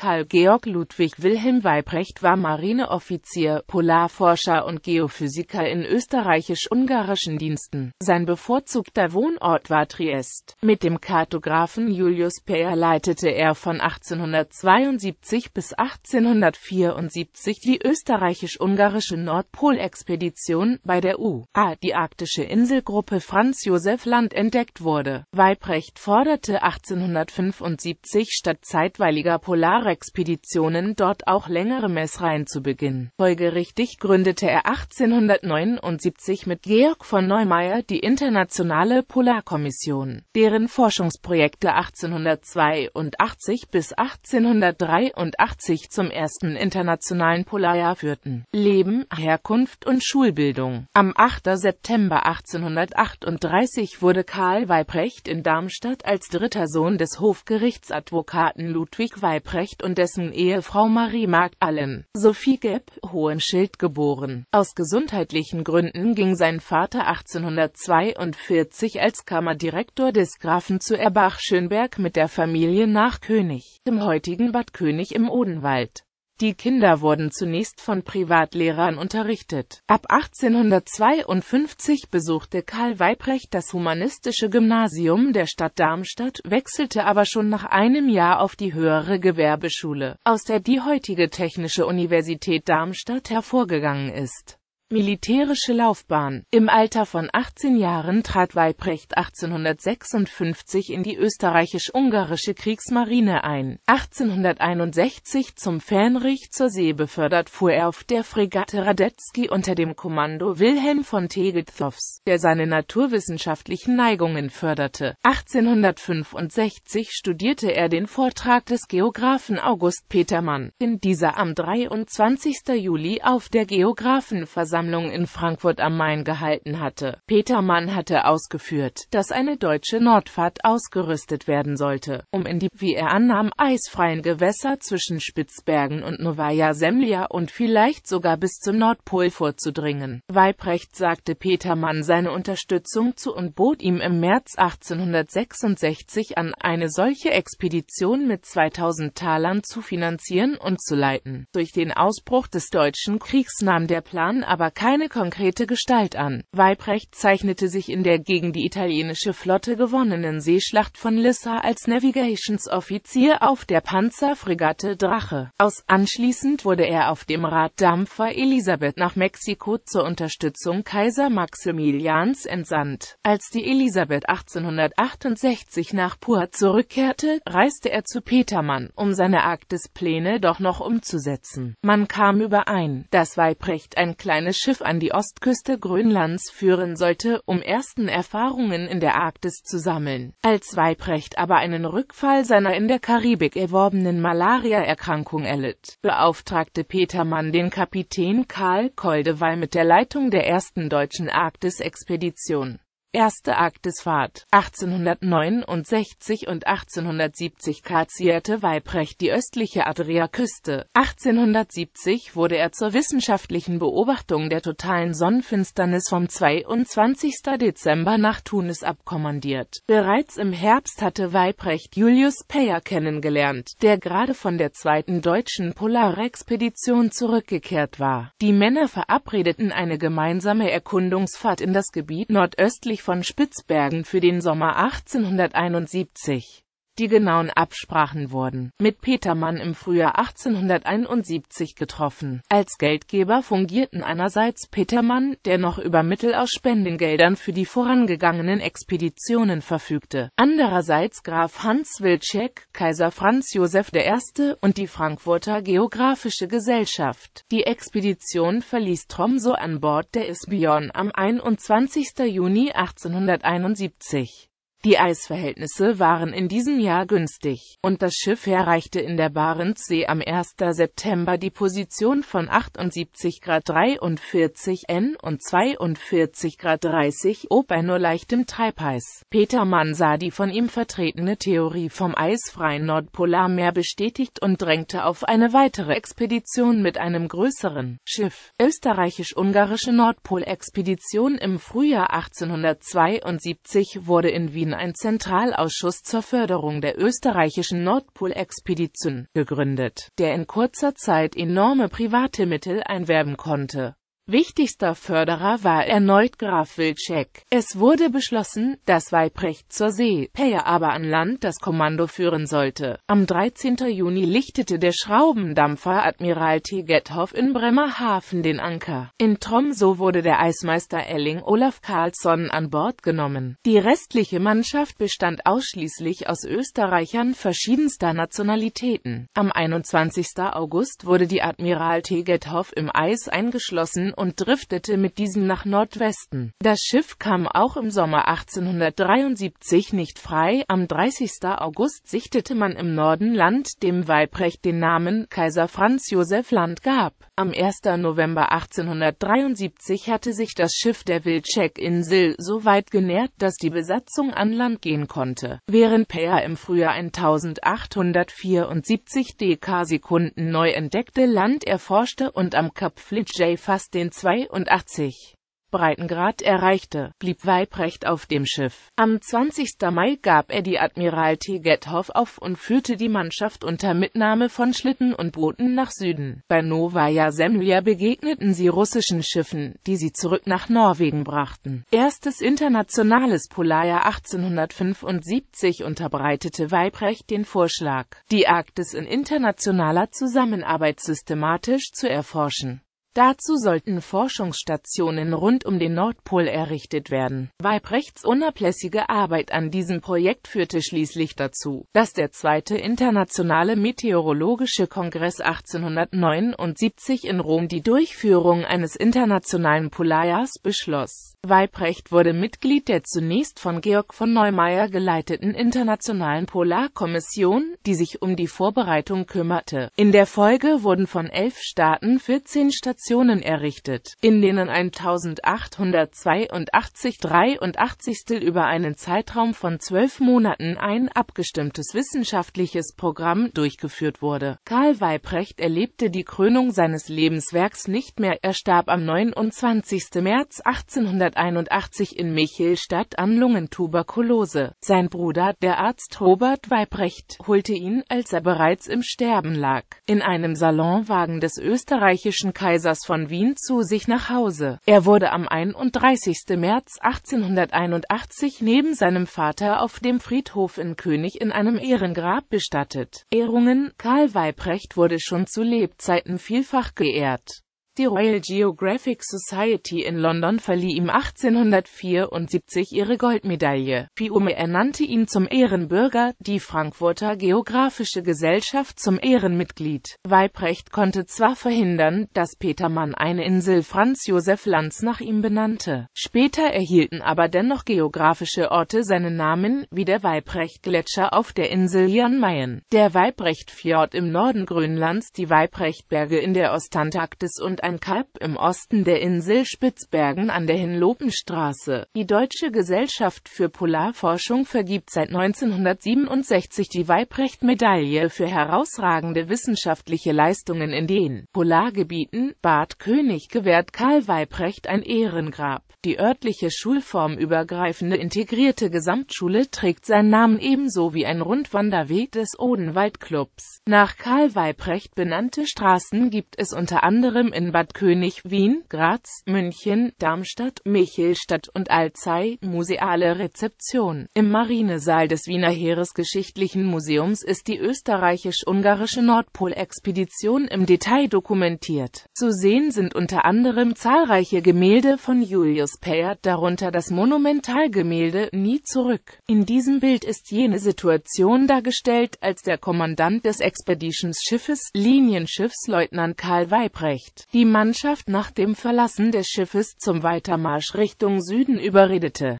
Karl Georg Ludwig Wilhelm Weibrecht war Marineoffizier, Polarforscher und Geophysiker in österreichisch-ungarischen Diensten. Sein bevorzugter Wohnort war Triest. Mit dem Kartografen Julius Peer leitete er von 1872 bis 1874 die österreichisch-ungarische Nordpolexpedition, bei der U.A. die arktische Inselgruppe Franz Josef Land entdeckt wurde. Weibrecht forderte 1875 statt zeitweiliger Polare Suchexpeditionen dort auch längere Messreihen zu beginnen. Folgerichtig gründete er 1879 mit Georg von Neumeier die Internationale Polarkommission, deren Forschungsprojekte 1882 bis 1883 zum ersten internationalen Polarjahr führten. Leben, Herkunft und Schulbildung. Am 8. September 1838 wurde Karl Weibrecht in Darmstadt als dritter Sohn des Hofgerichtsadvokaten Ludwig Weibrecht Albrecht und dessen Ehefrau Marie Magdalen, Sophie Gepp, Hohenschild geboren. Aus gesundheitlichen Gründen ging sein Vater 1842 als Kammerdirektor des Grafen zu Erbach-Schönberg mit der Familie nach König, dem heutigen Bad König im Odenwald. Die Kinder wurden zunächst von Privatlehrern unterrichtet. Ab 1852 besuchte Karl Weibrecht das humanistische Gymnasium der Stadt Darmstadt, wechselte aber schon nach einem Jahr auf die höhere Gewerbeschule, aus der die heutige Technische Universität Darmstadt hervorgegangen ist Militärische Laufbahn Im Alter von 18 Jahren trat Weibrecht 1856 in die österreichisch-ungarische Kriegsmarine ein. 1861 zum Fähnrich zur See befördert fuhr er auf der Fregatte Radetzky unter dem Kommando Wilhelm von Tegetthoffs, der seine naturwissenschaftlichen Neigungen förderte. 1865 studierte er den Vortrag des Geographen August Petermann, in dieser am 23. Juli auf der Geographenversammlung Versammlung in Frankfurt am Main gehalten hatte. Peter Mann hatte ausgeführt, dass eine deutsche Nordfahrt ausgerüstet werden sollte, um in die, wie er annahm, eisfreien Gewässer zwischen Spitzbergen und Novaya Semlia und vielleicht sogar bis zum Nordpol vorzudringen. Weibrecht sagte Peter Mann seine Unterstützung zu und bot ihm im März 1866 an, eine solche Expedition mit 2000 Talern zu finanzieren und zu leiten. Durch den Ausbruch des deutschen Kriegs nahm der Plan aber aber keine konkrete Gestalt an. Weibrecht zeichnete sich in der gegen die italienische Flotte gewonnenen Seeschlacht von Lissa als Navigationsoffizier auf der Panzerfregatte Drache aus. Anschließend wurde er auf dem Raddampfer Elisabeth nach Mexiko zur Unterstützung Kaiser Maximilians entsandt. Als die Elisabeth 1868 nach Pur zurückkehrte, reiste er zu Petermann, um seine Arktispläne doch noch umzusetzen. Man kam überein, dass Weibrecht ein kleines Schiff an die Ostküste Grönlands führen sollte, um ersten Erfahrungen in der Arktis zu sammeln. Als Weibrecht aber einen Rückfall seiner in der Karibik erworbenen Malariaerkrankung erlitt, beauftragte Petermann den Kapitän Karl Koldewey mit der Leitung der ersten deutschen Arktis-Expedition Erste Arktisfahrt 1869 und 1870 kartierte Weibrecht die östliche Adriaküste. 1870 wurde er zur wissenschaftlichen Beobachtung der totalen Sonnenfinsternis vom 22. Dezember nach Tunis abkommandiert. Bereits im Herbst hatte Weibrecht Julius Peyer kennengelernt, der gerade von der zweiten deutschen Polarexpedition zurückgekehrt war. Die Männer verabredeten eine gemeinsame Erkundungsfahrt in das Gebiet nordöstlich Friedrich von Spitzbergen für den Sommer 1871 die genauen Absprachen wurden mit Petermann im Frühjahr 1871 getroffen. Als Geldgeber fungierten einerseits Petermann, der noch über Mittel aus Spendengeldern für die vorangegangenen Expeditionen verfügte, andererseits Graf Hans Wilczek, Kaiser Franz Josef I. und die Frankfurter Geographische Gesellschaft. Die Expedition verließ Tromsø an Bord der Isbion am 21. Juni 1871. Die Eisverhältnisse waren in diesem Jahr günstig, und das Schiff erreichte in der Barentssee am 1. September die Position von 78 Grad 43 N und 42 Grad 30 O bei nur leichtem Treibeis. Peter Mann sah die von ihm vertretene Theorie vom eisfreien Nordpolarmeer bestätigt und drängte auf eine weitere Expedition mit einem größeren Schiff. Österreichisch-ungarische Nordpolexpedition im Frühjahr 1872 wurde in Wien Berlin ein Zentralausschuss zur Förderung der österreichischen Nordpolexpedition gegründet, der in kurzer Zeit enorme private Mittel einwerben konnte Wichtigster Förderer war erneut Graf Wilczek. Es wurde beschlossen, dass Weibrecht zur See, Peyer aber an Land das Kommando führen sollte. Am 13. Juni lichtete der Schraubendampfer Admiral T. Tegethoff in Bremerhaven den Anker. In Tromso wurde der Eismeister Elling Olaf Karlsson an Bord genommen. Die restliche Mannschaft bestand ausschließlich aus Österreichern verschiedenster Nationalitäten. Am 21. August wurde die Admiral T. Tegethoff im Eis eingeschlossen und driftete mit diesem nach Nordwesten. Das Schiff kam auch im Sommer 1873 nicht frei. Am 30. August sichtete man im Norden Land, dem Walprecht den Namen Kaiser Franz Josef Land gab. Am 1. November 1873 hatte sich das Schiff der Wilczek-Insel so weit genährt, dass die Besatzung an Land gehen konnte, während Peer im Frühjahr 1874 dk-Sekunden neu entdeckte Land erforschte und am Kap Flintsey fast den 82. Breitengrad erreichte, blieb Weibrecht auf dem Schiff. Am 20. Mai gab er die Admiral T. Gethoff auf und führte die Mannschaft unter Mitnahme von Schlitten und Booten nach Süden. Bei Novaya Semlia begegneten sie russischen Schiffen, die sie zurück nach Norwegen brachten. Erstes internationales Polarjahr 1875 unterbreitete Weibrecht den Vorschlag, die Arktis in internationaler Zusammenarbeit systematisch zu erforschen. Dazu sollten Forschungsstationen rund um den Nordpol errichtet werden. Weibrechts unablässige Arbeit an diesem Projekt führte schließlich dazu, dass der Zweite Internationale Meteorologische Kongress 1879 in Rom die Durchführung eines internationalen Polarjahrs beschloss Weibrecht wurde Mitglied der zunächst von Georg von Neumeier geleiteten Internationalen Polarkommission, die sich um die Vorbereitung kümmerte. In der Folge wurden von elf Staaten 14 Stationen errichtet, in denen 1882 83. über einen Zeitraum von zwölf Monaten ein abgestimmtes wissenschaftliches Programm durchgeführt wurde. Karl Weibrecht erlebte die Krönung seines Lebenswerks nicht mehr, er starb am 29. März 1800 1981 in Michelstadt an Lungentuberkulose. Sein Bruder, der Arzt Robert Weibrecht, holte ihn, als er bereits im Sterben lag, in einem Salonwagen des österreichischen Kaisers von Wien zu sich nach Hause. Er wurde am 31. März 1881 neben seinem Vater auf dem Friedhof in König in einem Ehrengrab bestattet. Ehrungen Karl Weibrecht wurde schon zu Lebzeiten vielfach geehrt. Die Royal Geographic Society in London verlieh ihm 1874 ihre Goldmedaille. Fiume ernannte ihn zum Ehrenbürger, die Frankfurter Geographische Gesellschaft zum Ehrenmitglied. Weibrecht konnte zwar verhindern, dass Petermann eine Insel Franz Josef Lanz nach ihm benannte. Später erhielten aber dennoch geografische Orte seinen Namen, wie der Weiprecht-Gletscher auf der Insel Jan Mayen, der Weiprecht-Fjord im Norden Grönlands, die Weiprecht-Berge in der Ostantarktis und ein Kalb im Osten der Insel Spitzbergen an der Hinlopenstraße. Die Deutsche Gesellschaft für Polarforschung vergibt seit 1967 die Weibrecht-Medaille für herausragende wissenschaftliche Leistungen in den Polargebieten. Bad König gewährt Karl Weibrecht ein Ehrengrab. Die örtliche schulformübergreifende integrierte Gesamtschule trägt seinen Namen ebenso wie ein Rundwanderweg des Odenwaldclubs. Nach Karl Weibrecht benannte Straßen gibt es unter anderem in Bad König, Wien, Graz, München, Darmstadt, Michelstadt und Alzey, museale Rezeption. Im Marinesaal des Wiener Heeresgeschichtlichen Museums ist die österreichisch-ungarische Nordpolexpedition im Detail dokumentiert. Zu sehen sind unter anderem zahlreiche Gemälde von Julius Peyert, darunter das Monumentalgemälde Nie zurück. In diesem Bild ist jene Situation dargestellt, als der Kommandant des Expeditions Schiffes, Linienschiffsleutnant Karl Weibrecht, die Mannschaft nach dem Verlassen des Schiffes zum Weitermarsch Richtung Süden überredete